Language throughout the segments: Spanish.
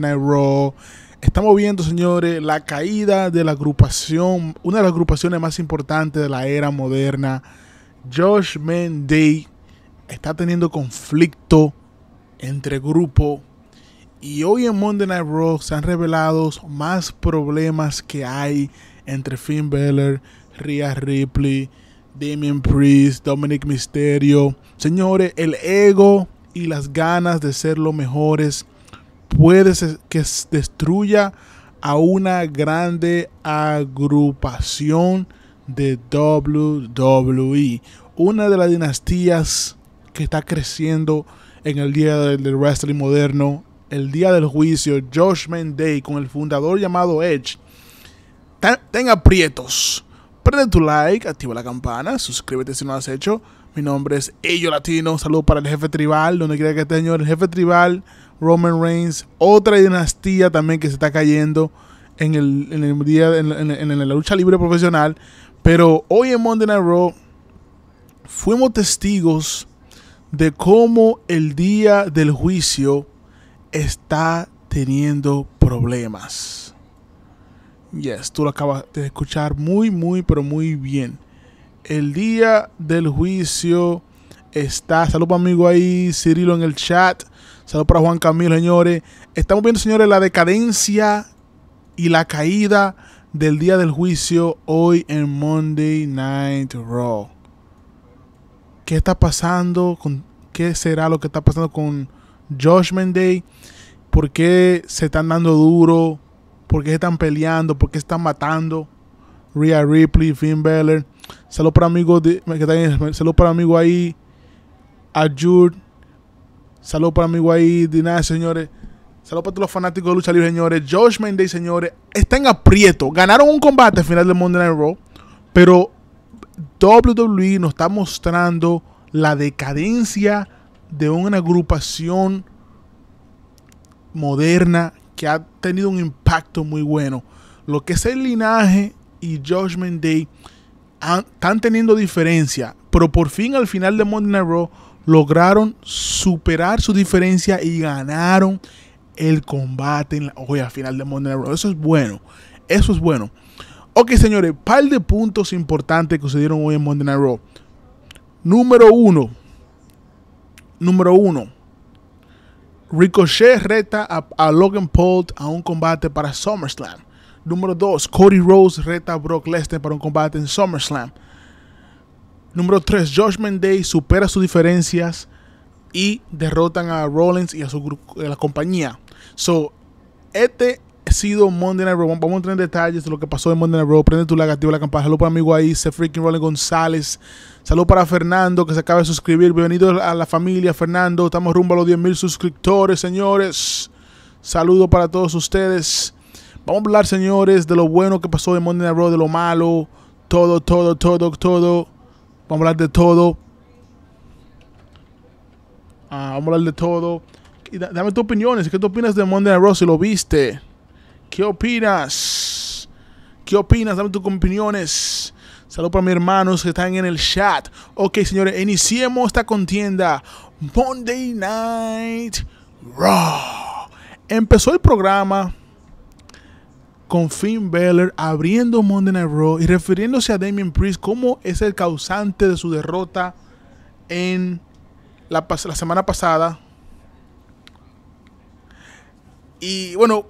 Night Raw. Estamos viendo, señores, la caída de la agrupación, una de las agrupaciones más importantes de la era moderna. Josh Mendy está teniendo conflicto entre grupo. Y hoy en Monday Night Raw se han revelado más problemas que hay entre Finn Balor, Rhea Ripley, Damien Priest, Dominic Mysterio. Señores, el ego y las ganas de ser lo mejores puede que destruya a una grande agrupación de WWE, una de las dinastías que está creciendo en el día del wrestling moderno, el día del juicio, Josh Day con el fundador llamado Edge. tenga prietos aprietos. Prende tu like, activa la campana, suscríbete si no lo has hecho mi nombre es Ello Latino. Un saludo para el jefe tribal, donde quiera que esté, señor. El jefe tribal, Roman Reigns. Otra dinastía también que se está cayendo en, el, día, en, la lucha libre profesional. Pero hoy en Monday Night Raw fuimos testigos de cómo el día del juicio está teniendo problemas. Yes, tú lo acabas de escuchar muy, muy, pero muy bien el día del juicio está. Salud para amigo ahí, Cirilo en el chat. Salud para Juan Camilo, señores. Estamos viendo, señores, la decadencia y la caída del día del juicio hoy en Monday Night Raw. ¿Qué está pasando? ¿Qué será lo que está pasando con Judgment Day? ¿Por qué se están dando duro? ¿Por qué se están peleando? ¿Por qué están matando? Rhea Ripley, Finn Balor. Saludos para amigos de, que saludos para amigo ahí, Ayur, Saludos para amigos ahí, Dinah, señores. Saludos para todos los fanáticos de lucha libre, señores. Josh Mendez, señores. Está en aprieto. Ganaron un combate al final del Monday Night Raw. Pero WWE nos está mostrando la decadencia de una agrupación moderna que ha tenido un impacto muy bueno. Lo que es el linaje y Judgment Day están teniendo diferencia, pero por fin al final de Monday Raw lograron superar su diferencia y ganaron el combate en la final de Monday Eso es bueno, eso es bueno. Ok, señores, par de puntos importantes que sucedieron hoy en Monday Raw. Número uno, número uno, Ricochet reta a, a Logan Paul a un combate para SummerSlam. Número 2, Cody Rose reta a Brock Lesnar para un combate en SummerSlam. Número 3, Judgment Day supera sus diferencias y derrotan a Rollins y a su la compañía. So, este ha sido Monday Night Raw. Vamos a entrar en detalles de lo que pasó en Monday Night Raw. Prende tu like, activa la campana. Saludos para mi amigo ahí, se freaking Rollins González. Saludos para Fernando que se acaba de suscribir. Bienvenidos a la familia, Fernando. Estamos rumbo a los 10.000 suscriptores, señores. Saludos para todos ustedes. Vamos a hablar, señores, de lo bueno que pasó de Monday Night Raw, de lo malo, todo, todo, todo, todo. Vamos a hablar de todo. Ah, vamos a hablar de todo. dame tus opiniones. ¿Qué opinas de Monday Night Raw si lo viste? ¿Qué opinas? ¿Qué opinas? Dame tus opiniones. Saludos para mis hermanos que están en el chat. Ok, señores, iniciemos esta contienda. Monday Night Raw. Empezó el programa con Finn Balor abriendo Monday Night Raw y refiriéndose a Damien Priest como es el causante de su derrota en la, semana pasada. Y bueno,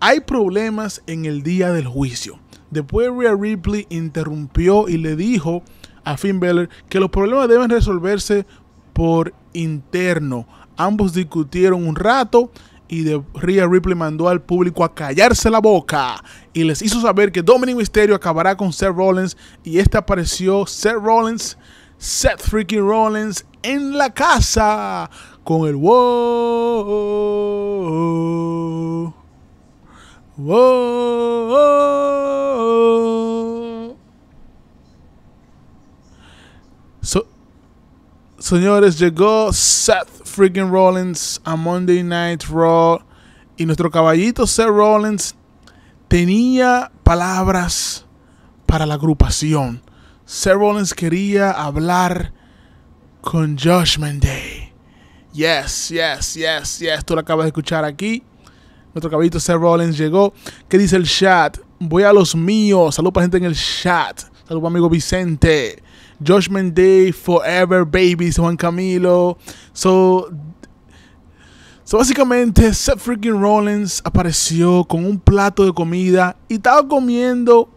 hay problemas en el día del juicio. Después Rhea Ripley interrumpió y le dijo a Finn Balor que los problemas deben resolverse por interno. Ambos discutieron un rato y de Rhea Ripley mandó al público a callarse la boca y les hizo saber que Dominic Mysterio acabará con Seth Rollins y esta apareció Seth Rollins, Seth Freaky Rollins en la casa con el wow. Wow. So, señores, llegó Seth freaking Rollins a Monday Night Raw. Y nuestro caballito Seth Rollins tenía palabras para la agrupación. Seth Rollins quería hablar con Judgment Day. Yes, yes, yes, yes. Tú lo acabas de escuchar aquí. Nuestro caballito Seth Rollins llegó. ¿Qué dice el chat? Voy a los míos. Salud para gente en el chat. Salud para amigo Vicente. Judgment Day, Forever Babies, Juan Camilo. So, so básicamente, Seth freaking Rollins apareció con un plato de comida y estaba comiendo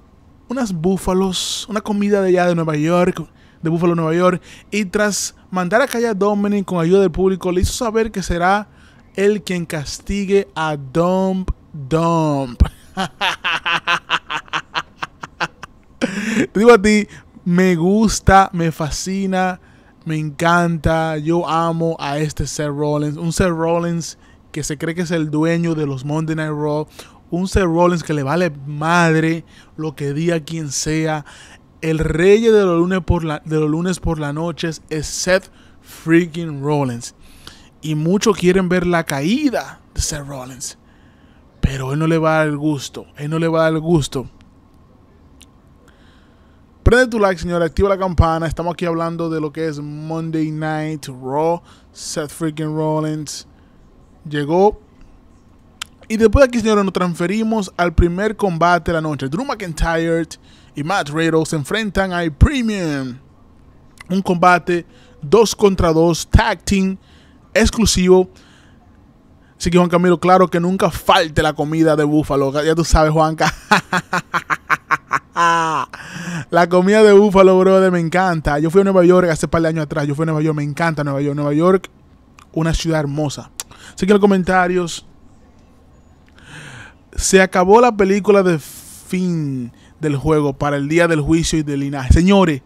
unas búfalos, una comida de allá de Nueva York, de Búfalo, Nueva York. Y tras mandar a callar a Dominic con ayuda del público, le hizo saber que será él quien castigue a Dump Dump. Te digo a ti, me gusta, me fascina, me encanta. Yo amo a este Seth Rollins. Un Seth Rollins que se cree que es el dueño de los Monday Night Raw. Un Seth Rollins que le vale madre lo que diga quien sea. El rey de los lunes por la, de los lunes por noches es Seth freaking Rollins. Y muchos quieren ver la caída de Seth Rollins. Pero él no le va a dar el gusto. Él no le va a dar el gusto. Prende tu like, señora, activa la campana. Estamos aquí hablando de lo que es Monday Night Raw. Seth freaking Rollins llegó. Y después de aquí, señora, nos transferimos al primer combate de la noche. Drew McIntyre y Matt Riddle se enfrentan a Premium. Un combate 2 contra 2, tag team, exclusivo. Así que Juan Camilo, claro que nunca falte la comida de Búfalo. Ya tú sabes, Juanca. Ah. la comida de búfalo, brother, me encanta. Yo fui a Nueva York hace par de años atrás. Yo fui a Nueva York, me encanta Nueva York. Nueva York, una ciudad hermosa. Así que en los comentarios. Se acabó la película de fin del juego para el día del juicio y del linaje. Señores,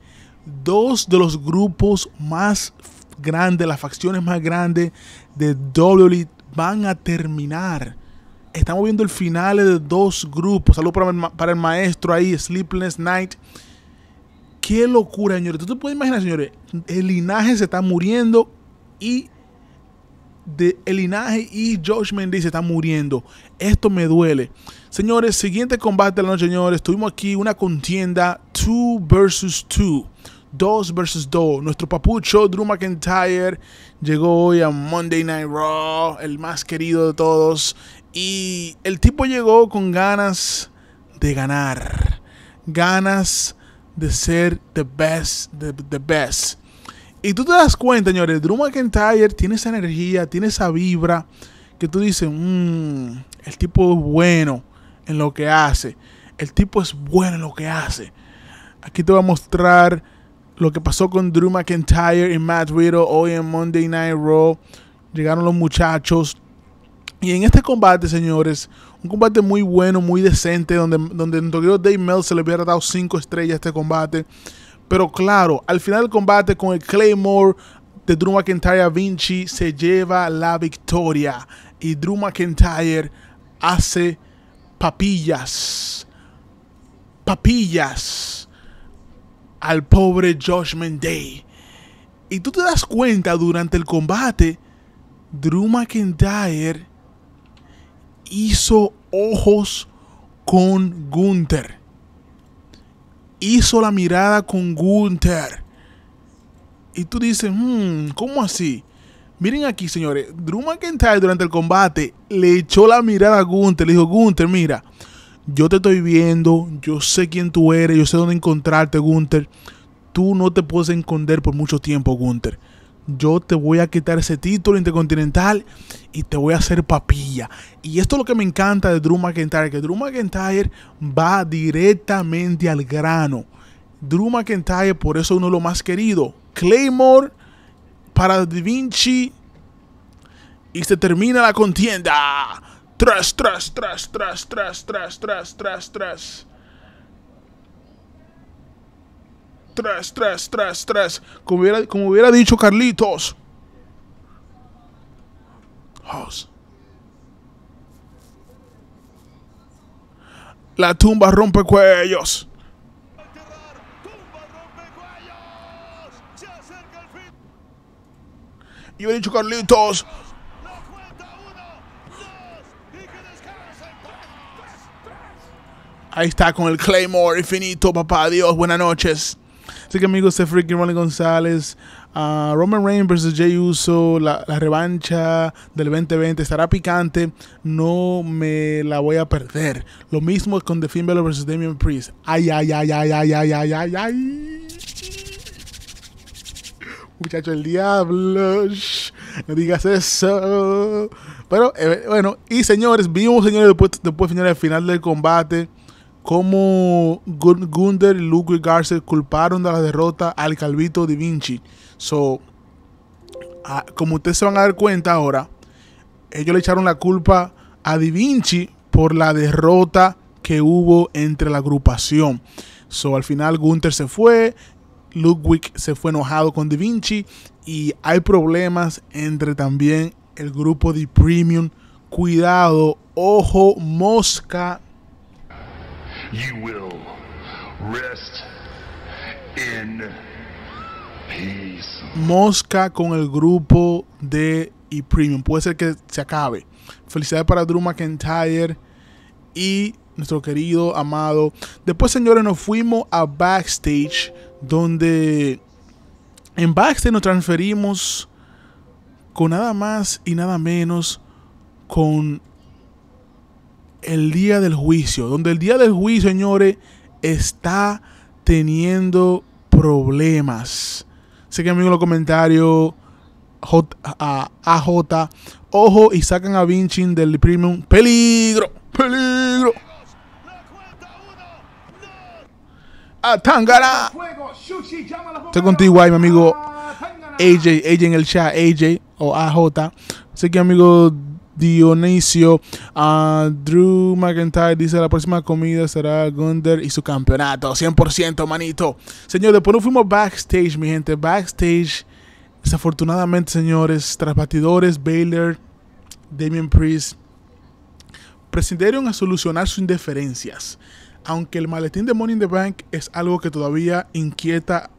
dos de los grupos más grandes, las facciones más grandes de WWE van a terminar estamos viendo el final de dos grupos. Saludos para el, maestro ahí, Sleepless Night. Qué locura, señores. Tú te puedes imaginar, señores, el linaje se está muriendo y el linaje y Josh Mendy se están muriendo. Esto me duele. Señores, siguiente combate de la noche, señores. Tuvimos aquí una contienda 2 versus 2. 2 versus 2. Nuestro papucho Drew McIntyre llegó hoy a Monday Night Raw, el más querido de todos. Y el tipo llegó con ganas de ganar, ganas de ser the best, the, best. Y tú te das cuenta, señores, Drew McIntyre tiene esa energía, tiene esa vibra que tú dices, mmm, el tipo es bueno en lo que hace. El tipo es bueno en lo que hace. Aquí te voy a mostrar lo que pasó con Drew McIntyre y Matt Riddle hoy en Monday Night Raw. Llegaron los muchachos y en este combate, señores, un combate muy bueno, muy decente, donde, donde nuestro Day Dave Mel se le hubiera dado 5 estrellas a este combate. Pero claro, al final del combate con el Claymore de Drew McIntyre Vinci se lleva la victoria. Y Drew McIntyre hace papillas. Papillas al pobre Judgment Day. Y tú te das cuenta durante el combate, Drew McIntyre hizo ojos con Gunther. Hizo la mirada con Gunther. Y tú dices, hmm, ¿cómo así? Miren aquí, señores. Drew McIntyre durante el combate le echó la mirada a Gunther. Le dijo, Gunther, mira, yo te estoy viendo, yo sé quién tú eres, yo sé dónde encontrarte, Gunther. Tú no te puedes esconder por mucho tiempo, Gunther yo te voy a quitar ese título intercontinental y te voy a hacer papilla. Y esto es lo que me encanta de Drew McIntyre, que Drew McIntyre va directamente al grano. Drew McIntyre, por eso uno de los más querido. Claymore para Da Vinci. Y se termina la contienda. Tras, tras, tras, tras, tras, tras, tras, tras, tras. Tres, tres, tres, tres. Como hubiera, como hubiera dicho Carlitos. La tumba rompe cuellos. Y hubiera dicho Carlitos. Ahí está con el Claymore infinito, papá Dios. Buenas noches. Así que amigos, se Freaky Ronnie González, ah, Roman Reigns versus Jay Uso, la, revancha del 2020 estará picante, no me la voy a perder. Lo mismo con The Finn Balor versus Damian Priest. Ay, ay, ay, ay, ay, ay, ay, ay, ay. Muchacho, el diablo. no digas eso. Pero eh, bueno, y señores, vimos señores después, después señores, al final del combate cómo Gunther y Ludwig Garcet culparon de la derrota al Calvito Da Vinci. So, como ustedes se van a dar cuenta ahora, ellos le echaron la culpa a Da Vinci por la derrota que hubo entre la agrupación. So, al final Gunther se fue, Ludwig se fue enojado con Da Vinci y hay problemas entre también el grupo de Premium. Cuidado, ojo, mosca Mosca con el grupo de y Premium. Puede ser que se acabe. Felicidades para Drew McIntyre y nuestro querido amado. Después, señores, nos fuimos a backstage donde en backstage nos transferimos con nada más y nada menos con el día del juicio, donde el día del juicio, señores, está teniendo problemas. Sé que amigos los comentarios, a, AJ, ojo y sacan a Vinci del premium. Peligro, peligro. A Tangara. Estoy contigo ahí, mi amigo AJ, AJ en el chat, AJ o AJ. Sé que amigos Dionisio. Ah, Drew McIntyre dice: La próxima comida será Gunder y su campeonato. 100%, manito. Señores, Después no fuimos backstage, mi gente. Backstage, desafortunadamente, señores, tras Baylor, Damien Priest, presidieron a solucionar sus indiferencias. Aunque el maletín de Money in the Bank es algo que todavía inquieta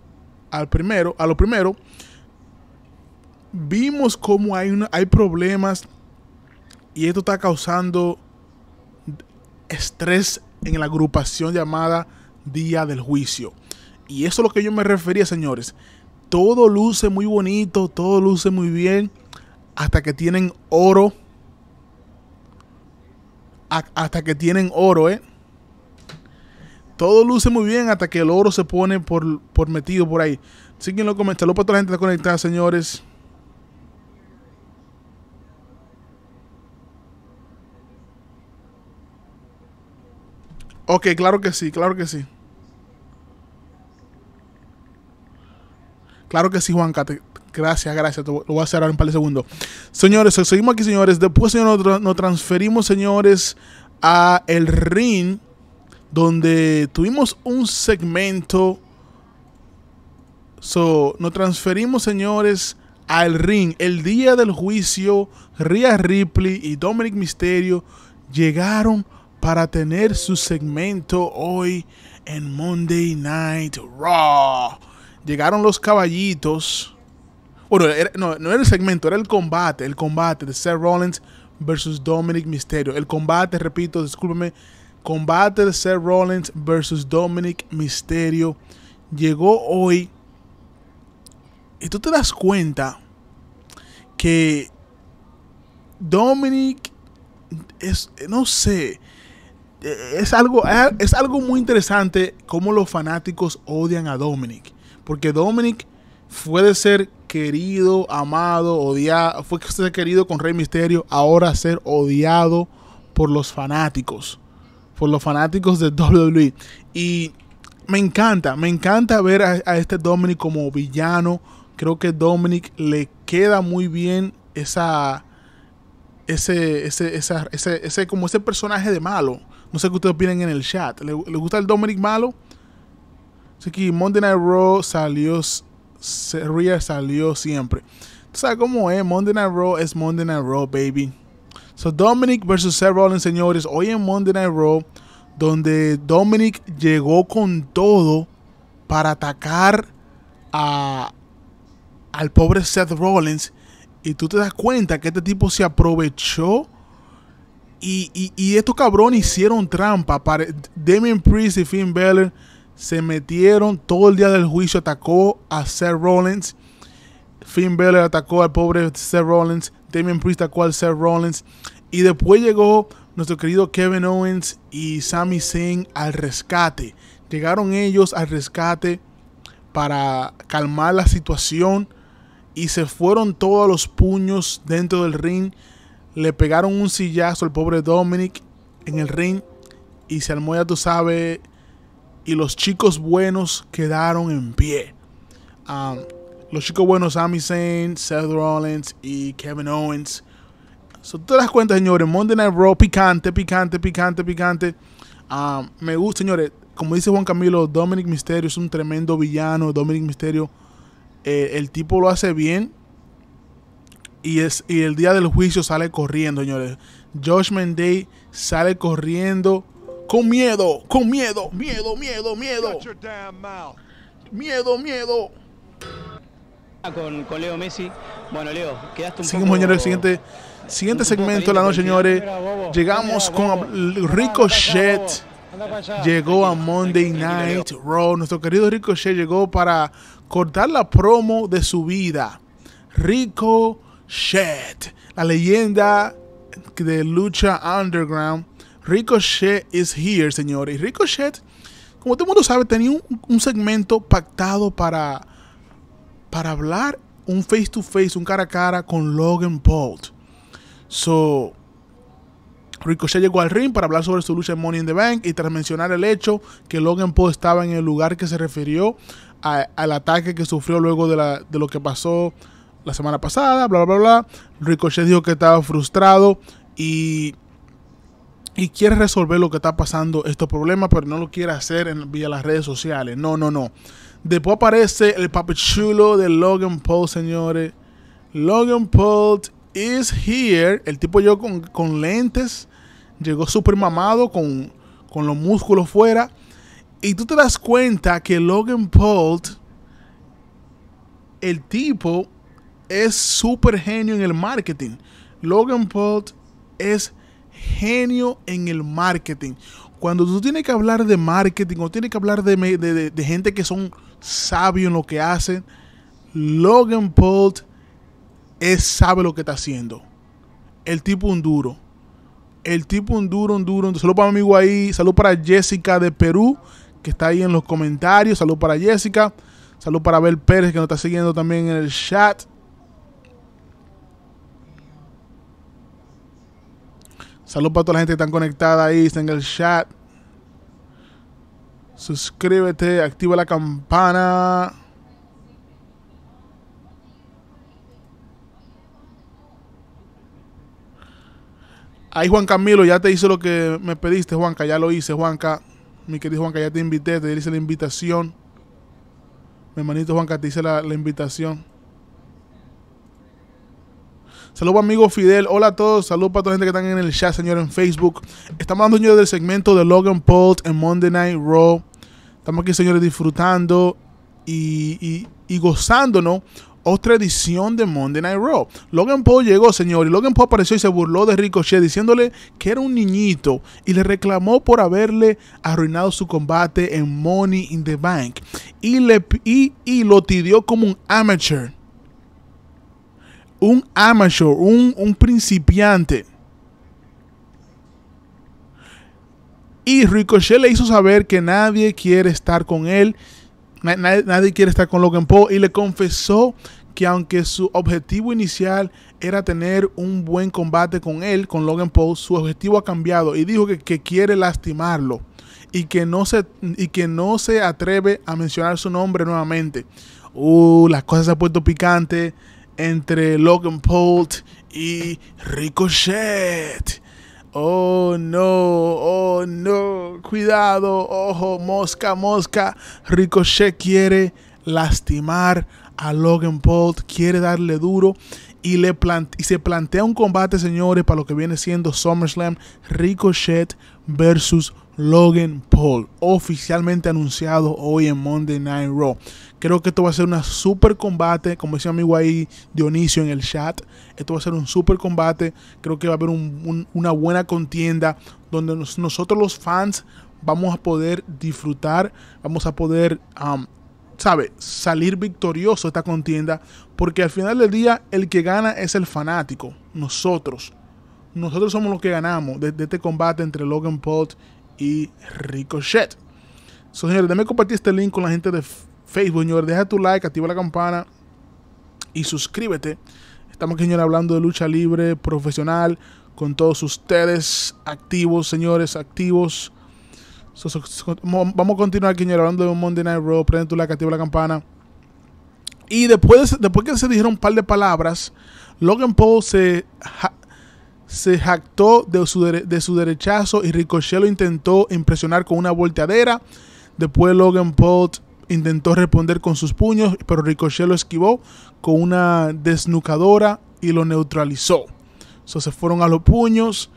al primero, a lo primero, vimos cómo hay, hay problemas y esto está causando estrés en la agrupación llamada Día del Juicio. Y eso es lo que yo me refería, señores. Todo luce muy bonito, todo luce muy bien, hasta que tienen oro. hasta que tienen oro, ¿eh? Todo luce muy bien hasta que el oro se pone por, por metido por ahí. Síguenlo, comentarlo para toda la gente conectada, señores. Ok, claro que sí, claro que sí. Claro que sí, Juan Cate. gracias, gracias. lo voy a hacer ahora en un par de segundos. Señores, seguimos aquí, señores. Después, señores, nos, transferimos, señores, a el ring donde tuvimos un segmento. So, nos transferimos, señores, al ring. El día del juicio, Rhea Ripley y Dominic Misterio llegaron para tener su segmento hoy en Monday Night Raw. Llegaron los caballitos. Bueno, no, no era el segmento, era el combate, el combate de Seth Rollins versus Dominic Mysterio. El combate, repito, discúlpeme, combate de Seth Rollins versus Dominic Mysterio llegó hoy. Y tú te das cuenta que Dominic es, no sé, eh, es algo, ah, es algo muy interesante cómo los fanáticos odian a Dominic. Porque Dominic fue de ser querido, amado, odiado, fue que ser querido con Rey Misterio, ahora ser odiado por los fanáticos. Por los fanáticos de WWE. Y me encanta, me encanta ver a, este Dominic como villano. Creo que Dominic le queda muy bien esa. Ese, ese, ese, ese, como ese personaje de malo no sé qué ustedes opinan en el chat. ¿Le, gusta el Dominic malo? Así que Monday Night Raw salió. sería salió siempre. ¿Tú sabes cómo es? Monday Night Raw es Monday Night Raw, baby. So Dominic versus Seth Rollins, señores. Hoy en Monday Night Raw, donde Dominic llegó con todo para atacar al pobre Seth Rollins. Y tú te das cuenta que este tipo se aprovechó y, estos cabrones hicieron trampa. Para, Damien Priest y Finn Balor se metieron todo el día del juicio. Atacó a Seth Rollins. Finn Balor atacó al pobre Seth Rollins. Damien Priest atacó al Seth Rollins. Y después llegó nuestro querido Kevin Owens y Sami Zayn al rescate. Llegaron ellos al rescate para calmar la situación. Y se fueron todos los puños dentro del ring le pegaron un sillazo al pobre Dominic en el ring y se armó, tú sabes, y los chicos buenos quedaron en pie. Um, los chicos buenos, Sami Zayn, Seth Rollins y Kevin Owens. So, todas das cuenta, señores, Monday Night Raw, picante, picante, picante, picante. Um, me gusta, señores, como dice Juan Camilo, Dominic Misterio es un tremendo villano. Dominic Misterio, eh, el tipo lo hace bien y, el día del juicio sale corriendo, señores. Judgment Day sale corriendo con miedo, con miedo, miedo, miedo, miedo. Miedo, miedo. Ah, con, Leo Messi. Bueno, Leo, quedaste un Seguimos, señores, siguiente, siguiente segmento de la noche, señores. Llegamos con Ricochet. Llegó a Monday Night Raw. Nuestro querido Ricochet llegó para cortar la promo de su vida. Rico Shit, la leyenda de lucha underground. Ricochet is here, señores. Ricochet, como todo el mundo sabe, tenía un, segmento pactado para, para hablar un face to face, un cara a cara con Logan Paul. So, Ricochet llegó al ring para hablar sobre su lucha en Money in the Bank y tras mencionar el hecho que Logan Paul estaba en el lugar que se refirió al ataque que sufrió luego de lo que pasó la semana pasada, bla, bla, bla, Ricochet dijo que estaba frustrado y, y quiere resolver lo que está pasando, estos problemas, pero no lo quiere hacer en, vía las redes sociales. No, no, no. Después aparece el papichulo de Logan Paul, señores. Logan Paul is here. El tipo yo con, lentes. Llegó súper mamado con, con los músculos fuera. Y tú te das cuenta que Logan Paul, el tipo, es súper genio en el marketing. Logan Paul es genio en el marketing. Cuando tú tienes que hablar de marketing o tienes que hablar de, gente que son sabios en lo que hacen, Logan Paul es, sabe lo que está haciendo. El tipo un duro. El tipo un duro, un duro. Salud para mi amigo ahí. Salud para Jessica de Perú, que está ahí en los comentarios. Salud para Jessica. Salud para Abel Pérez, que nos está siguiendo también en el chat. Salud para toda la gente que está conectada ahí, está en el chat. Suscríbete, activa la campana. Ahí Juan Camilo, ya te hice lo que me pediste, Juanca, ya lo hice, Juanca. Mi querido Juanca, ya te invité, te hice la invitación. Mi hermanito Juanca, te hice la, la invitación. Saludos, amigo Fidel. Hola a todos. Saludos para toda la gente que están en el chat, señor, en Facebook. Estamos dando señores, del segmento de Logan Paul en Monday Night Raw. Estamos aquí, señores, disfrutando y, y, gozándonos otra edición de Monday Night Raw. Logan Paul llegó, señor, y Logan Paul apareció y se burló de Ricochet diciéndole que era un niñito y le reclamó por haberle arruinado su combate en Money in the Bank y, le, y, y lo tidió como un amateur un amateur, un, principiante. Y Ricochet le hizo saber que nadie quiere estar con él, nadie, quiere estar con Logan Paul y le confesó que aunque su objetivo inicial era tener un buen combate con él, con Logan Paul, su objetivo ha cambiado y dijo que, quiere lastimarlo y que, no se, y que no se atreve a mencionar su nombre nuevamente. Uh, las cosas se han puesto picantes entre Logan Paul y Ricochet. Oh no, oh no, cuidado, ojo, mosca, mosca. Ricochet quiere lastimar a Logan Paul, quiere darle duro y, le y se plantea un combate, señores, para lo que viene siendo SummerSlam, Ricochet versus Logan Paul, oficialmente anunciado hoy en Monday Night Raw. Creo que esto va a ser un super combate, como decía mi amigo ahí Dionisio en el chat. Esto va a ser un super combate. Creo que va a haber una buena contienda donde nosotros los fans vamos a poder disfrutar, vamos a poder, um, ¿sabe?, salir victorioso esta contienda, porque al final del día el que gana es el fanático, nosotros. Nosotros somos los que ganamos de, este combate entre Logan Paul y Ricochet. So, señores, déjame compartir este link con la gente de Facebook, señores. Deja tu like, activa la campana y suscríbete. Estamos aquí, señores, hablando de lucha libre profesional con todos ustedes activos, señores, activos. vamos a continuar aquí, señores, hablando de un Monday Night Raw. Prende tu like, activa la campana. Y después, después que se dijeron un par de palabras, Logan Paul se, se jactó de su, de su derechazo y Ricochet lo intentó impresionar con una volteadera. Después Logan Paul intentó responder con sus puños, pero Ricochet lo esquivó con una desnucadora y lo neutralizó. So, se fueron a los puños,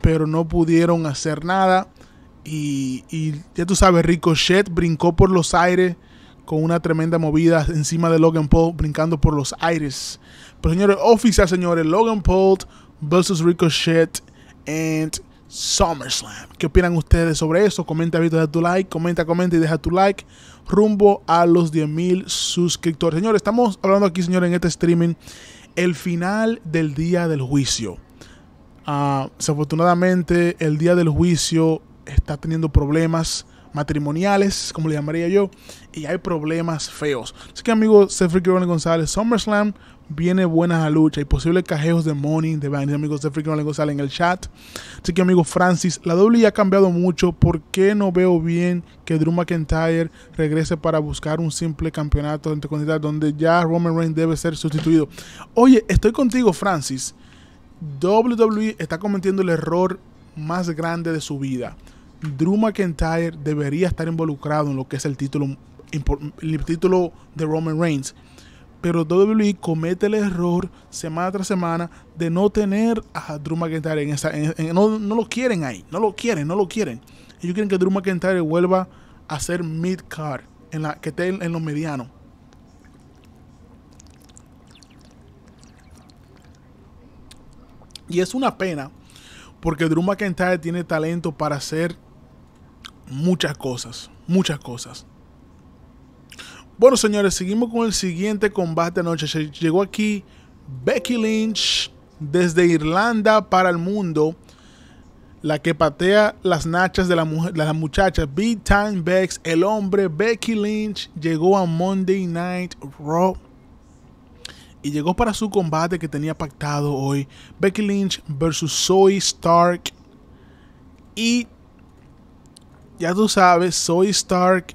pero no pudieron hacer nada. Y, y ya tú sabes, Ricochet brincó por los aires con una tremenda movida encima de Logan Paul, brincando por los aires. Pero señores, oficial, señores, Logan Paul versus Ricochet and SummerSlam. ¿Qué opinan ustedes sobre eso? Comenta, deja tu like, comenta, comenta y deja tu like. Rumbo a los 10.000 suscriptores. Señores, estamos hablando aquí, señores, en este streaming, el final del día del juicio. Ah, desafortunadamente, el día del juicio está teniendo problemas matrimoniales, como le llamaría yo, y hay problemas feos. Así que amigos, Seth Ronnie González, SummerSlam Viene buena la lucha y posibles cajeos de Money, de varios amigos de no González sale en el chat. Así que, amigo Francis, la WWE ha cambiado mucho. ¿Por qué no veo bien que Drew McIntyre regrese para buscar un simple campeonato intercontinental donde ya Roman Reigns debe ser sustituido? Oye, estoy contigo, Francis. WWE está cometiendo el error más grande de su vida. Drew McIntyre debería estar involucrado en lo que es el título, el título de Roman Reigns pero WWE comete el error semana tras semana de no tener a Drew McIntyre en esa. no, no, lo quieren ahí, no lo quieren, no lo quieren. Ellos quieren que Drew McIntyre vuelva a ser mid-card, en la, que esté en, lo los medianos. Y es una pena, porque Drew McIntyre tiene talento para hacer muchas cosas, muchas cosas. Bueno, señores, seguimos con el siguiente combate anoche. Llegó aquí Becky Lynch desde Irlanda para el mundo. La que patea las nachas de la, mujer, muchacha. Big Time Bex, el hombre Becky Lynch, llegó a Monday Night Raw. Y llegó para su combate que tenía pactado hoy. Becky Lynch versus Zoe Stark. Y ya tú sabes, Zoe Stark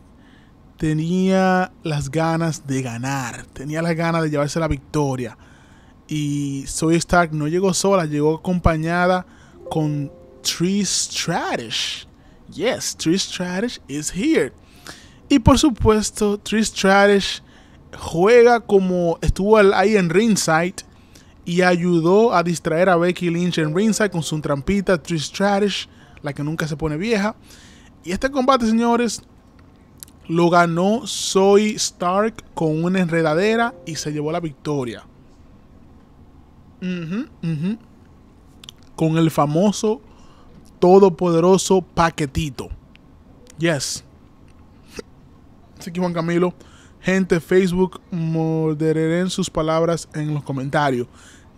tenía las ganas de ganar, tenía las ganas de llevarse la victoria. Y Soy Stark no llegó sola, llegó acompañada con Trish Stratish. Yes, Trish Stratish is here. Y por supuesto, Trish Stratish... juega como estuvo ahí en Ringside y ayudó a distraer a Becky Lynch en Ringside con su trampita Trish Stratish. la que nunca se pone vieja. Y este combate, señores, lo ganó soy Stark con una enredadera y se llevó la victoria. Con el famoso todopoderoso paquetito. Yes. Así que Juan Camilo, gente, Facebook, moderaré sus palabras en los comentarios.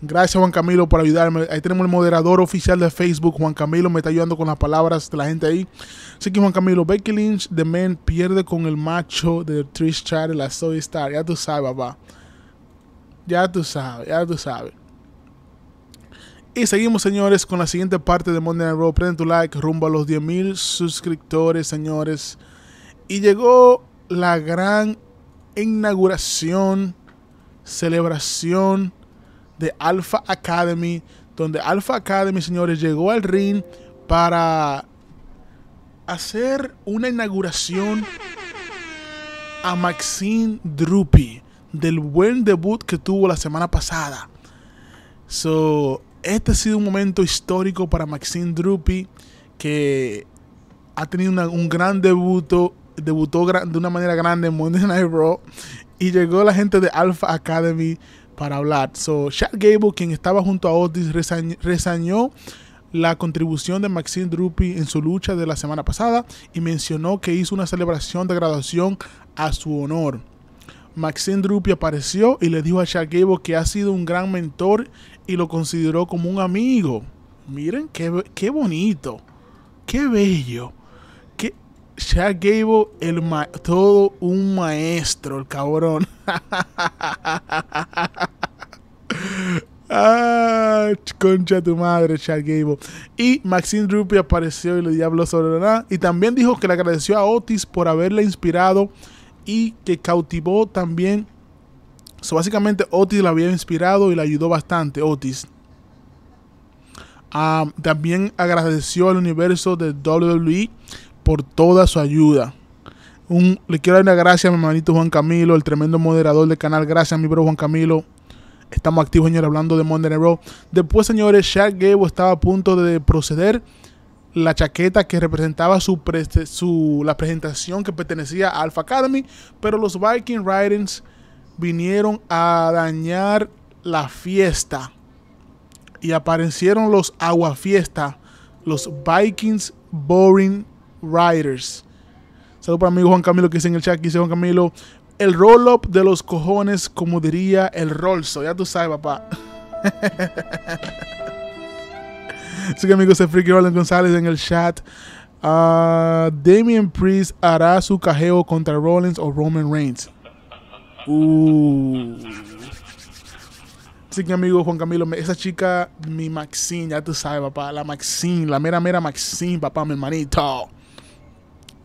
Gracias Juan Camilo por ayudarme. Ahí tenemos el moderador oficial de Facebook. Juan Camilo me está ayudando con las palabras de la gente ahí. Así que Juan Camilo, Becky Lynch de Men pierde con el macho de Trish Chatter, la Soy Star. Ya tú sabes, papá. Ya tú sabes, ya tú sabes. Y seguimos, señores, con la siguiente parte de Monday Night Raw. Prende tu like rumbo a los 10.000 suscriptores, señores. Y llegó la gran inauguración, celebración de Alpha Academy, donde Alpha Academy, señores, llegó al ring para hacer una inauguración a Maxine Drupi del buen debut que tuvo la semana pasada. So, este ha sido un momento histórico para Maxine Drupi que ha tenido un gran debut, debutó de una manera grande en Monday Night Raw y llegó la gente de Alpha Academy para hablar. So, Chad Gable, quien estaba junto a Otis, resañó la contribución de Maxine Drupi en su lucha de la semana pasada y mencionó que hizo una celebración de graduación a su honor. Maxine Drupi apareció y le dijo a Chad Gable que ha sido un gran mentor y lo consideró como un amigo. Miren qué, qué bonito, qué bello. Shaq Gable, el todo un maestro, el cabrón. ah, concha tu madre, Shaq Gable. Y Maxine Drupi apareció y le diablo sobre nada. Y también dijo que le agradeció a Otis por haberle inspirado y que cautivó también. básicamente Otis la había inspirado y le ayudó bastante, Otis. Ah, también agradeció al universo de WWE por toda su ayuda. Un, le quiero dar una gracia a mi hermanito Juan Camilo, el tremendo moderador del canal. Gracias, a mi bro Juan Camilo. Estamos activos, señores, hablando de Monday Night Raw. Después, señores, Shaq Gable estaba a punto de proceder. La chaqueta que representaba su, la presentación que pertenecía a Alpha Academy. Pero los Viking Riders vinieron a dañar la fiesta. Y aparecieron los aguafiesta. Los Vikings Boring Riders. Saludos para mi amigo Juan Camilo que dice en el chat, dice Juan Camilo, el roll-up de los cojones, como diría el Rolso. Ya tú sabes, papá. Así que amigos, se Freaky Roland González en el chat. Ah, Damien Priest hará su cajeo contra Rollins o Roman Reigns. Uh. Así que amigo Juan Camilo, esa chica, mi Maxine, ya tú sabes, papá, la Maxine, la mera mera Maxine, papá, mi hermanito.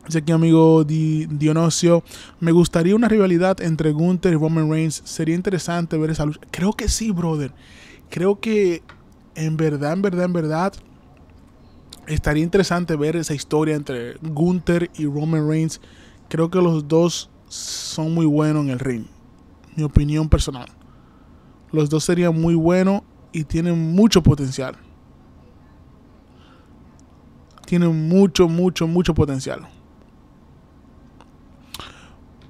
Dice aquí, amigo Di Dionosio, me gustaría una rivalidad entre Gunther y Roman Reigns. Sería interesante ver esa lucha. Creo que sí, brother. Creo que en verdad, en verdad, en verdad, estaría interesante ver esa historia entre Gunther y Roman Reigns. Creo que los dos son muy buenos en el ring. Mi opinión personal. Los dos serían muy buenos y tienen mucho potencial. Tienen mucho, mucho, mucho potencial.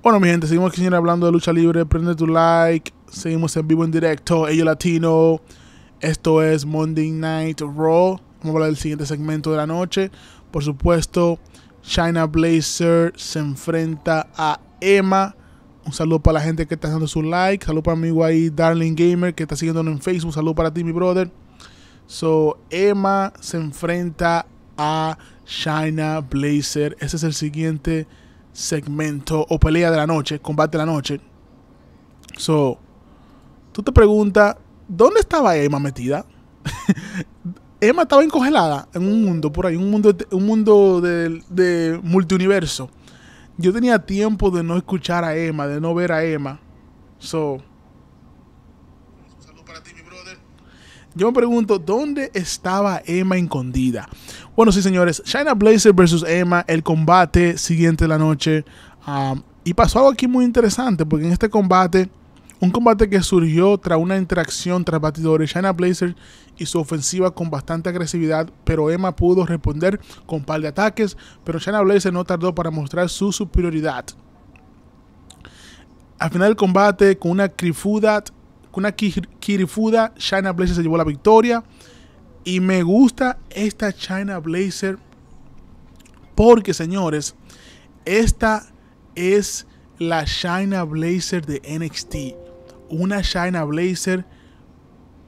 Bueno, mi gente, seguimos aquí hablando de lucha libre. Prende tu like. Seguimos en vivo en directo. Ello Latino. Esto es Monday Night Raw. Vamos a hablar del siguiente segmento de la noche. Por supuesto, China Blazer se enfrenta a Emma. Un saludo para la gente que está dando su like. Saludo para mi amigo ahí, Darling Gamer, que está siguiéndonos en Facebook. un Saludo para ti, mi brother. So, Emma se enfrenta a China Blazer. Ese es el siguiente segmento o pelea de la noche, combate de la noche. So, tú te preguntas, ¿dónde estaba Emma metida? Emma estaba encogelada en un mundo por ahí, un mundo, un mundo de, de multiuniverso. Yo tenía tiempo de no escuchar a Emma, de no ver a Emma. So, Yo me pregunto, ¿dónde estaba Emma escondida? Bueno, sí, señores. China Blazer versus Emma, el combate siguiente de la noche. y pasó algo aquí muy interesante, porque en este combate, un combate que surgió tras una interacción tras batidores, China Blazer y su ofensiva con bastante agresividad, pero Emma pudo responder con un par de ataques, pero China Blazer no tardó para mostrar su superioridad. Al final del combate, con una crifuda, con una kirifuda, China Blazer se llevó la victoria. Y me gusta esta China Blazer porque, señores, esta es la China Blazer de NXT. Una China Blazer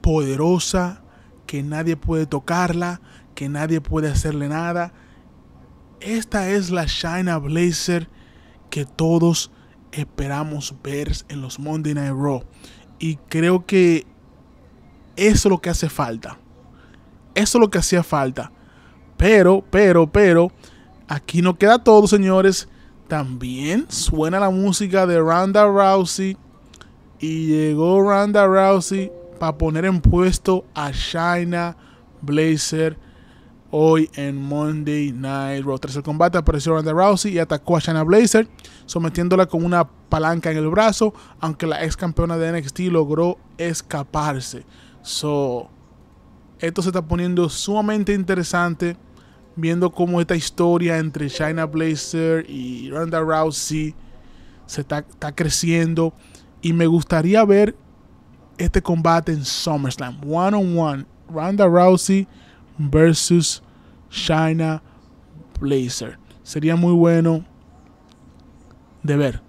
poderosa, que nadie puede tocarla, que nadie puede hacerle nada. Esta es la China Blazer que todos esperamos ver en los Monday Night Raw. Y creo que eso es lo que hace falta. Eso es lo que hacía falta. Pero, pero, pero, aquí no queda todo, señores. También suena la música de Ronda Rousey. Y llegó Ronda Rousey para poner en puesto a Shaina Blazer hoy en Monday Night Raw. Tras el combate apareció Ronda Rousey y atacó a Shayna Blazer, sometiéndola con una palanca en el brazo, aunque la ex campeona de NXT logró escaparse. So, esto se está poniendo sumamente interesante viendo cómo esta historia entre China Blazer y Ronda Rousey se está, creciendo y me gustaría ver este combate en SummerSlam, one on one, Ronda Rousey versus China Blazer. Sería muy bueno de ver.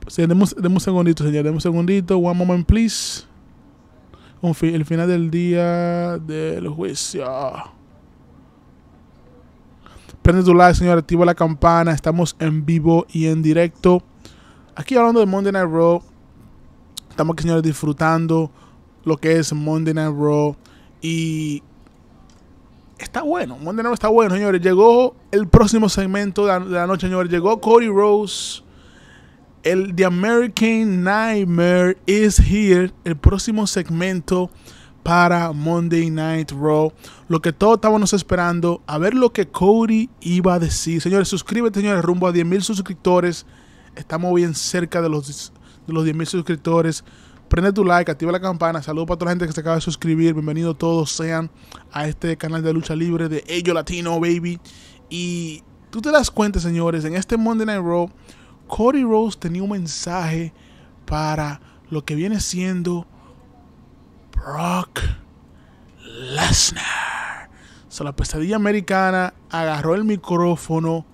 Pues, demos segundito, señor. Demos un segundito. One moment, please el final del día del juicio. Prende tu like, señor. Activa la campana. Estamos en vivo y en directo. Aquí hablando de Monday Night Raw. Estamos aquí, señores, disfrutando lo que es Monday Night Raw. Y está bueno. Monday Night Raw está bueno, señores. Llegó el próximo segmento de la, de la noche, señores. Llegó Cody Rose el The American Nightmare is here, el próximo segmento para Monday Night Raw. Lo que todos estábamos esperando, a ver lo que Cody iba a decir. Señores, suscríbete, señores, rumbo a 10.000 suscriptores. Estamos bien cerca de los, de los 10.000 suscriptores. Prende tu like, activa la campana. Saludos para toda la gente que se acaba de suscribir. Bienvenidos todos sean a este canal de lucha libre de Ello Latino, baby. Y tú te das cuenta, señores, en este Monday Night Raw Cody Rose tenía un mensaje para lo que viene siendo Brock Lesnar. O la pesadilla americana agarró el micrófono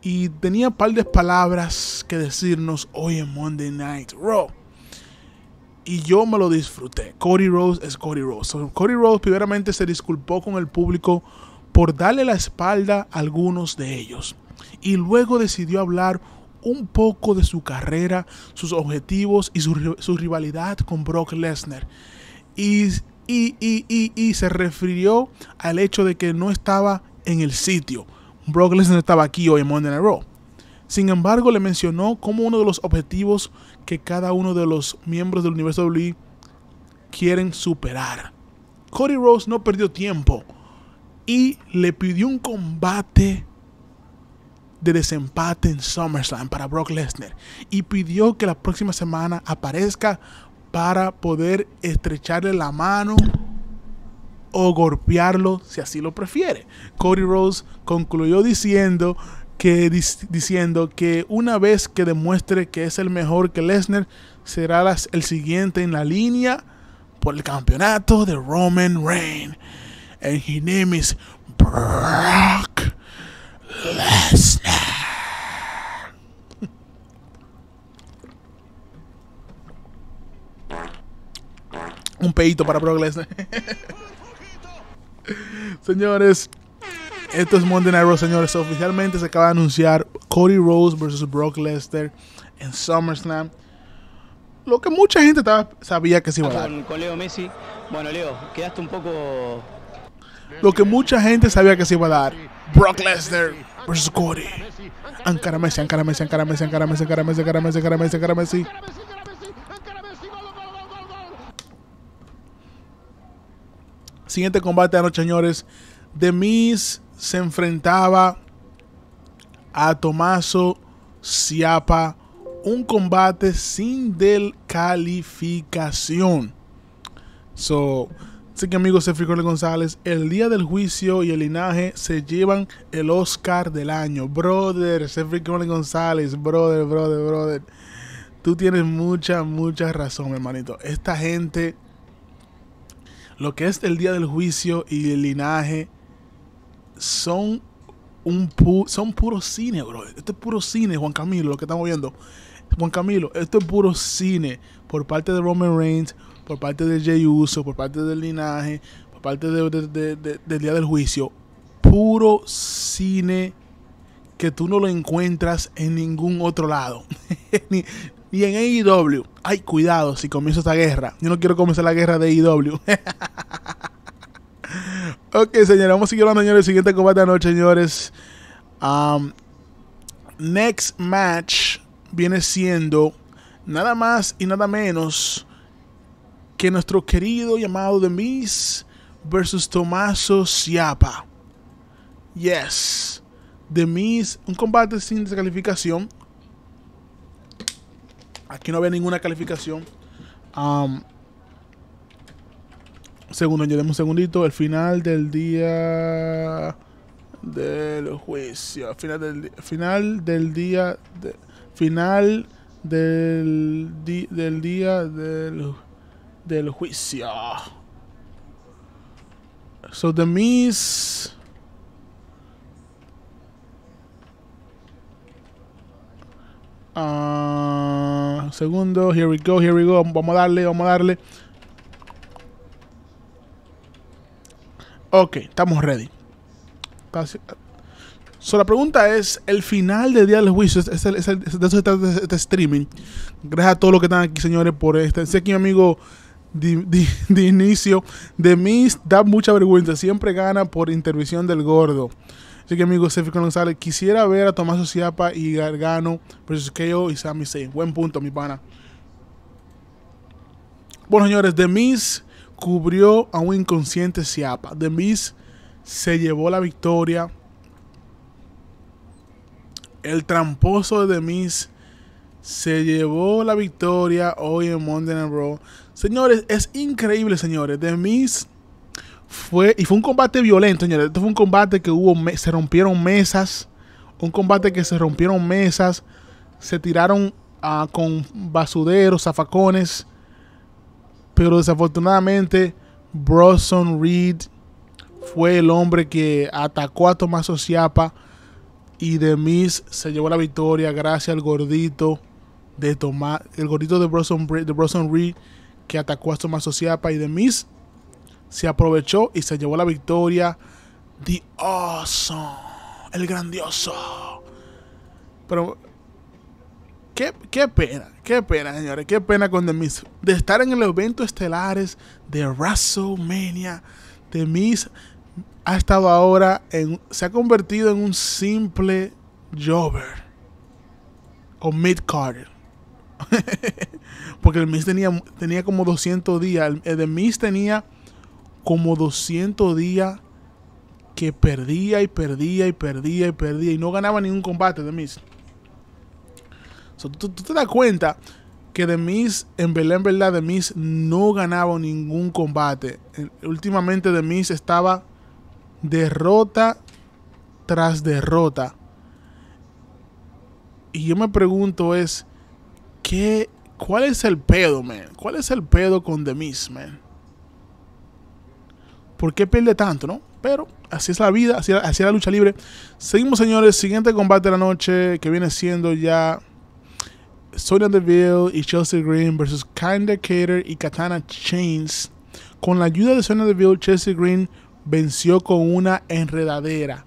y tenía un par de palabras que decirnos hoy en Monday Night Raw. Y yo me lo disfruté. Cody Rose es Cody Rose. Cody Rose primeramente se disculpó con el público por darle la espalda a algunos de ellos. Y luego decidió hablar un poco de su carrera, sus objetivos y su, rivalidad con Brock Lesnar. Y, y, se refirió al hecho de que no estaba en el sitio. Brock Lesnar estaba aquí hoy en Monday Night Raw. Sin embargo, le mencionó como uno de los objetivos que cada uno de los miembros del universo WWE quieren superar. Cody Rose no perdió tiempo y le pidió un combate de desempate en SummerSlam para Brock Lesnar y pidió que la próxima semana aparezca para poder estrecharle la mano o golpearlo si así lo prefiere. Cody Rose concluyó diciendo que, diciendo que una vez que demuestre que es el mejor que Lesnar, será el siguiente en la línea por el campeonato de Roman Reign And his name is Brock un pedito para Brock Lesnar. Señores, esto es Monday Night Raw, señores. Oficialmente se acaba de anunciar Cody Rose versus Brock Lesnar en SummerSlam. Lo que mucha gente sabía que se iba a dar. con Leo Messi. Bueno, Leo, quedaste un poco lo que mucha gente sabía que se iba a dar. Brock Lesnar versus Cody. Ankara Messi, Ankara Messi, Ankara Messi, Ankara Messi, Siguiente combate de anoche, señores. The Miz se enfrentaba a Tomaso Ciapa. Un combate sin del So, Así que amigos de Frijoles González, el día del juicio y el linaje se llevan el Oscar del año. Brother, se Frijoles González, brother, brother, brother. Tú tienes mucha, mucha razón, hermanito. Esta gente, lo que es el día del juicio y el linaje, son un son puro cine, bro. Esto es puro cine, Juan Camilo, lo que estamos viendo. Juan Camilo, esto es puro cine por parte de Roman Reigns por parte de Jay Uso, por parte del linaje, por parte del día del juicio. Puro cine que tú no lo encuentras en ningún otro lado. y en AEW. Ay, cuidado si comienza esta guerra. Yo no quiero comenzar la guerra de AEW. ok, señores, vamos a seguir hablando, señores. Siguiente combate de anoche, señores. Um, next match viene siendo nada más y nada menos que nuestro querido llamado amado The versus Tomaso Siapa. Yes. The Miss. un combate sin descalificación. Aquí no había ninguna calificación. Um, segundo, añadimos un segundito. El final del día del juicio. Final del, final del día. De, final del, del día del del juicio. So the Miz. Ah, segundo, here we go, here we go. Vamos a darle, vamos a darle. Ok, estamos ready. So, la pregunta es, el final del día del juicio, es, el, de eso está este streaming. Gracias a todos los que están aquí, señores, por este. Sé que mi amigo de, inicio. The Miss da mucha vergüenza, siempre gana por intervención del gordo. Así que amigo Sefico González, quisiera ver a Tomás Ociapa y Gargano versus KO y Sami Zayn. Buen punto, mi pana. Bueno, señores, The Miz cubrió a un inconsciente Ciapa. The Miz se llevó la victoria. El tramposo de The se llevó la victoria hoy en Monday Night Raw. Señores, es increíble, señores. The Miz Fue, y fue un combate violento, señores. Esto fue un combate que hubo. se rompieron mesas. Un combate que se rompieron mesas. Se tiraron ah, con basuderos, zafacones. Pero desafortunadamente, Bronson Reed fue el hombre que atacó a Tomás Ociapa. Y The Miss se llevó la victoria gracias al gordito de Tomás. El gordito de de Bronson Reed que atacó a su Sociapa y The Miz, se aprovechó y se llevó la victoria. The Awesome, el grandioso. Pero, qué, pena, qué pena, señores, qué pena con The De estar en el evento estelares de WrestleMania, The ha estado ahora en, se ha convertido en un simple Jover. o mid-carder. Porque el Miss tenía, tenía como 200 días. El, de Miss tenía como 200 días que perdía y perdía y perdía y perdía. Y no ganaba ningún combate de Miss. ¿tú, te das cuenta que de Miss, en Belén, verdad, de Miss no ganaba ningún combate. Últimamente de Miss estaba derrota tras derrota. Y yo me pregunto es, ¿Qué, ¿Cuál es el pedo, man? ¿Cuál es el pedo con The Miz, man? ¿Por qué pierde tanto, no? Pero así es la vida, así, es la lucha libre. Seguimos, señores. Siguiente combate de la noche que viene siendo ya Sonia Deville y Chelsea Green versus Kinda Cater y Katana Chains. Con la ayuda de Sonia Deville, Chelsea Green venció con una enredadera.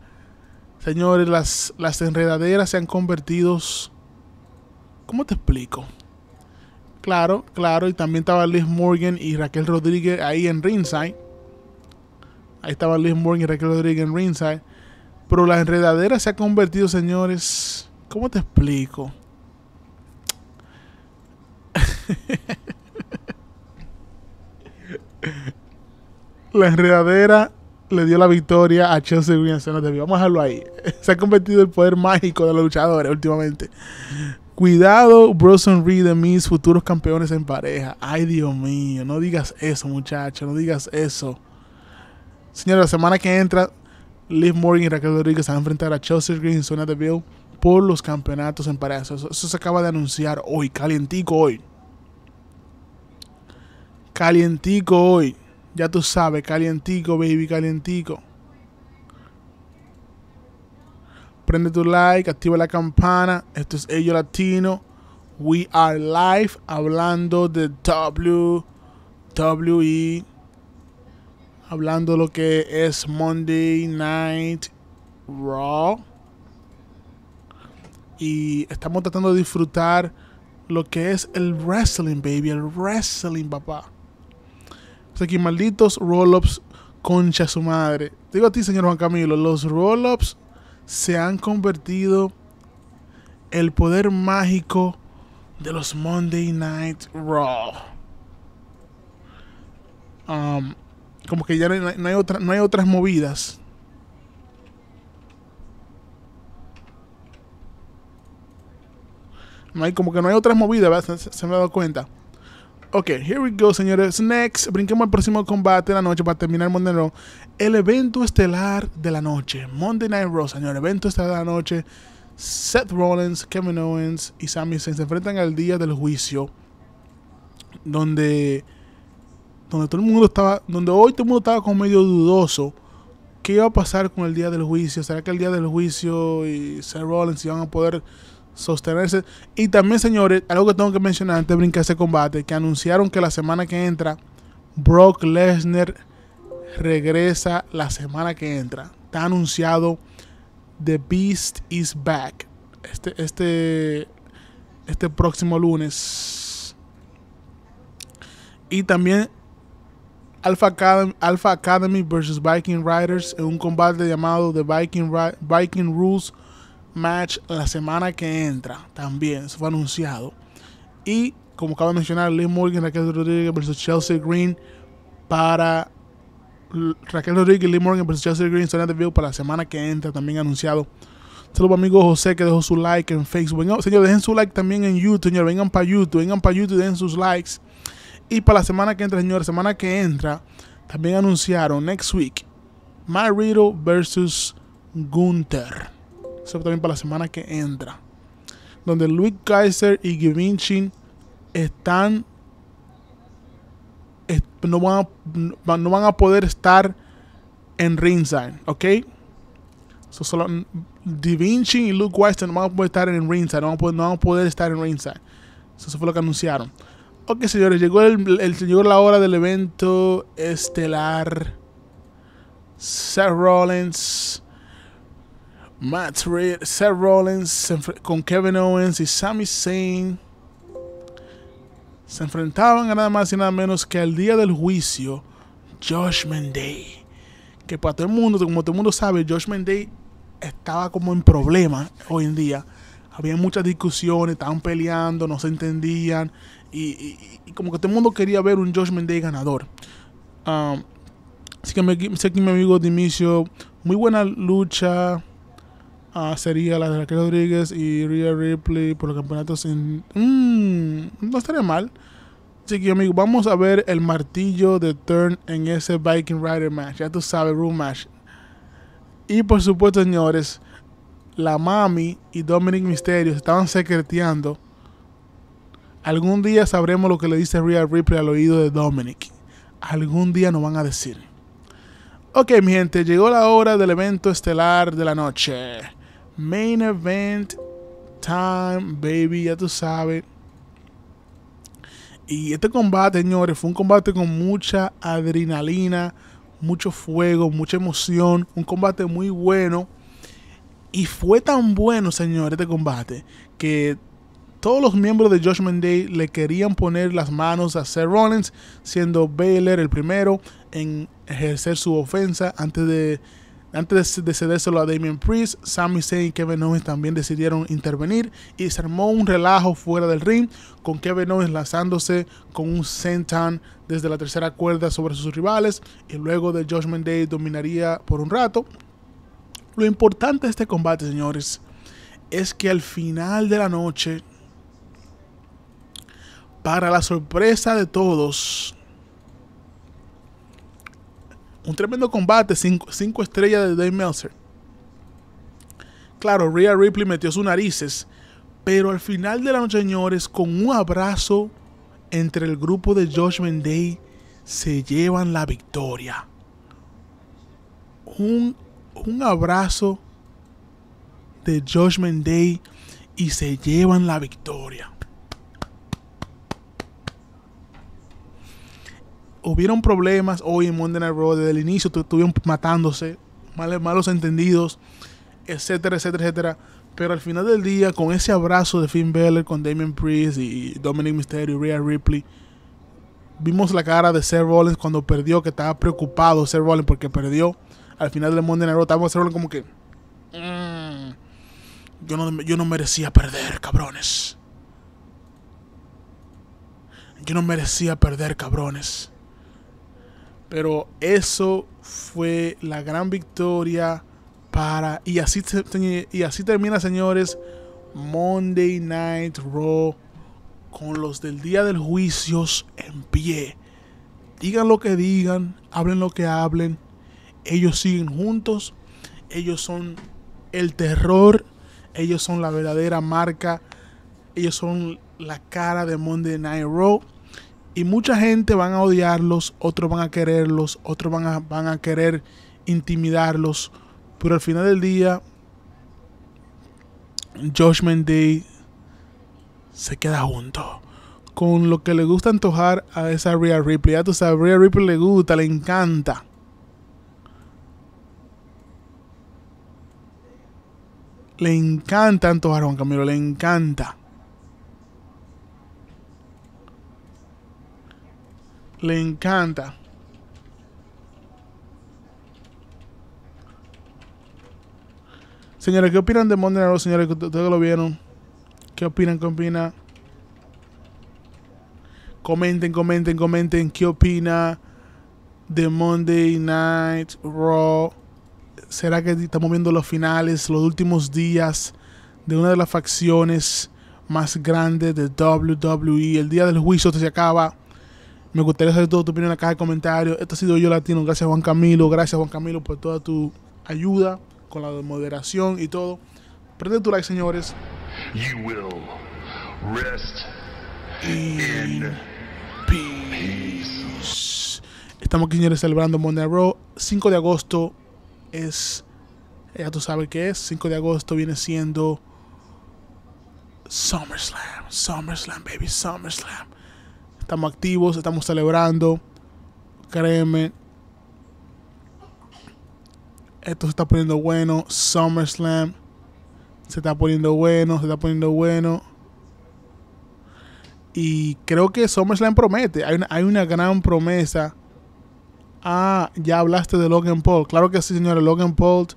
Señores, las, las enredaderas se han convertido ¿Cómo te explico? Claro, claro, y también estaba Liz Morgan y Raquel Rodríguez ahí en ringside. Ahí estaba Liz Morgan y Raquel Rodríguez en ringside. Pero la enredadera se ha convertido, señores. ¿Cómo te explico? la enredadera le dio la victoria a Chelsea Green Vamos a dejarlo ahí. Se ha convertido en el poder mágico de los luchadores últimamente. Cuidado, Bronson Reed de mis futuros campeones en pareja. Ay, Dios mío, no digas eso, muchacho, no digas eso. Señora, la semana que entra, Liv Morgan y Raquel Rodríguez se van a enfrentar a Chelsea Green y Sonia Deville por los campeonatos en pareja. Eso, eso se acaba de anunciar hoy, calientico hoy. Calientico hoy. Ya tú sabes, calientico, baby, calientico. prende tu like, activa la campana. Esto es Ello Latino. We are live hablando de WWE. Hablando lo que es Monday Night Raw. Y estamos tratando de disfrutar lo que es el wrestling, baby. El wrestling, papá. Aquí malditos roll-ups, concha su madre. Digo a ti, señor Juan Camilo, los roll-ups se han convertido el poder mágico de los Monday Night Raw. Um, como que ya no hay, no hay otras movidas. No hay, como que no hay otras movidas, se me ha dado cuenta. Ok, here we go, señores. Next, brinquemos al próximo combate de la noche para terminar Monday Night Raw. El evento estelar de la noche. Monday Night Raw, señores. Evento estelar de la noche. Seth Rollins, Kevin Owens y Sami Zayn se enfrentan al día del juicio. Donde, donde todo el mundo estaba. Donde hoy todo el mundo estaba como medio dudoso. ¿Qué iba a pasar con el día del juicio? ¿Será que el día del juicio y Seth Rollins iban a poder sostenerse. Y también, señores, algo que tengo que mencionar antes de brincar ese combate, que anunciaron que la semana que entra, Brock Lesnar regresa la semana que entra. Está anunciado The Beast is Back. Este, este, este próximo lunes. Y también Alpha Academy, vs versus Viking Riders en un combate llamado The Viking, Viking Rules match la semana que entra también. Eso fue anunciado. Y como acabo de mencionar, Lee Morgan, Raquel Rodríguez versus Chelsea Green para Raquel Rodríguez Lee Morgan versus Chelsea Green Sonia de para la semana que entra, también anunciado. Saludos amigo José que dejó su like en Facebook. señor, dejen su like también en YouTube, señor. Vengan para YouTube, vengan para YouTube, dejen sus likes. Y para la semana que entra, señor, semana que entra, también anunciaron next week Marito versus Gunther. Eso también para la semana que entra. Donde Luke Kaiser y Givinchin están. no, van a, no van, a, poder estar en ringside, ¿ok? solo, Givinchin y Luke western no van a poder estar en ringside, no van a poder, no van a poder estar en ringside. eso fue lo que anunciaron. Ok, señores, llegó, el, el, llegó la hora del evento estelar. Seth Rollins Matt Reed, Seth Rollins con Kevin Owens y Sami Zayn se enfrentaban a nada más y nada menos que al día del juicio, Judgment Day. Que para todo el mundo, como todo el mundo sabe, Judgment Day estaba como en problemas hoy en día. Había muchas discusiones, estaban peleando, no se entendían. Y, como que todo el mundo quería ver un Judgment Day ganador. Ah, así que me, sé que mi amigo Dimicio, muy buena lucha Ah, sería la de Raquel Rodríguez y Rhea Ripley por los campeonatos en... Mm, no estaría mal. Así que amigos, vamos a ver el martillo de Turn en ese Viking Rider match. Ya tú sabes, Room Match. Y por supuesto, señores, la Mami y Dominic Mysterio estaban secreteando. Algún día sabremos lo que le dice Rhea Ripley al oído de Dominic. Algún día nos van a decir. Ok, mi gente, llegó la hora del evento estelar de la noche. Main event time, baby, ya tú sabes. Y este combate, señores, fue un combate con mucha adrenalina, mucho fuego, mucha emoción, un combate muy bueno. Y fue tan bueno, señores, este combate, que todos los miembros de Judgment Day le querían poner las manos a Seth Rollins, siendo Baylor el primero en ejercer su ofensa antes de antes de cedérselo a Damian Priest, Sami Zayn y Kevin Owens también decidieron intervenir y se armó un relajo fuera del ring con Kevin Owens lanzándose con un sentan desde la tercera cuerda sobre sus rivales y luego de Judgment Day dominaría por un rato. Lo importante de este combate, señores, es que al final de la noche, para la sorpresa de todos, un tremendo combate, cinco, estrellas de Dave Meltzer. Claro, Rhea Ripley metió sus narices, pero al final de la noche, señores, con un abrazo entre el grupo de Judgment Day, se llevan la victoria. Un, un abrazo de Judgment Day y se llevan la victoria. hubieron problemas hoy en Monday Night Raw desde el inicio, estuvieron matándose, malos entendidos, etcétera, etcétera, etcétera. Pero al final del día, con ese abrazo de Finn Balor, con Damien Priest y Dominic Mysterio y Rhea Ripley, vimos la cara de Seth Rollins cuando perdió, que estaba preocupado Seth Rollins porque perdió. Al final de Monday Night Raw, estaba Seth Rollins como que... Mm, yo, no, yo no merecía perder, cabrones. Yo no merecía perder, cabrones. Pero eso fue la gran victoria para... Y así, y así termina, señores, Monday Night Raw con los del día del juicio en pie. Digan lo que digan, hablen lo que hablen. Ellos siguen juntos. Ellos son el terror. Ellos son la verdadera marca. Ellos son la cara de Monday Night Raw. Y mucha gente van a odiarlos, otros van a quererlos, otros van a, van a querer intimidarlos. Pero al final del día, Josh Day se queda junto con lo que le gusta antojar a esa Rhea Ripley. Ya tú sabes, Rhea Ripley le gusta, le encanta. Le encanta antojar, a Juan Camilo, le encanta. Le encanta. Señores, ¿qué opinan de Monday Night Señores, lo vieron. ¿Qué opinan? ¿Qué opina? Comenten, comenten, comenten. ¿Qué opina de Monday Night Raw? ¿Será que estamos viendo los finales, los últimos días de una de las facciones más grandes de WWE? El día del juicio se acaba. Me gustaría saber todo tu opinión en la caja de comentarios. Esto ha sido Yo Latino. Gracias, Juan Camilo. Gracias, Juan Camilo, por toda tu ayuda con la moderación y todo. Prende tu like, señores. You will rest in peace. Estamos aquí, señores, celebrando Monday Row. 5 de agosto es. Ya tú sabes qué es. 5 de agosto viene siendo. SummerSlam. SummerSlam, baby. SummerSlam estamos activos, estamos celebrando. Créeme. Esto se está poniendo bueno. SummerSlam. Se está poniendo bueno, se está poniendo bueno. Y creo que SummerSlam promete. Hay una, hay gran promesa. Ah, ya hablaste de Logan Paul. Claro que sí, señores. Logan Paul.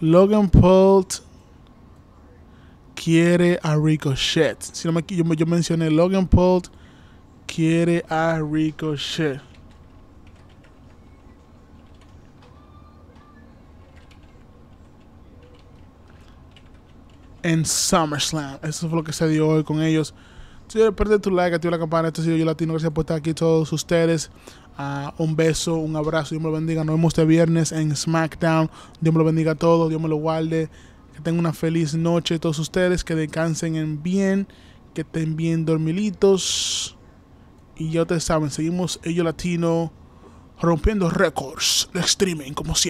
Logan Paul quiere a Ricochet. Si no me, yo, yo mencioné Logan Paul quiere a Ricochet. En SummerSlam. Eso fue lo que se dio hoy con ellos. Si perder tu like, activa la campana. Esto ha sido yo Latino. Gracias por estar aquí todos ustedes. Ah, un beso, un abrazo. Dios me lo bendiga. Nos vemos este viernes en SmackDown. Dios me lo bendiga a todos. Dios me lo guarde. Que tengan una feliz noche todos ustedes. Que descansen en bien. Que estén bien dormilitos. Y ya ustedes saben, seguimos Ello Latino rompiendo récords de streaming como siempre.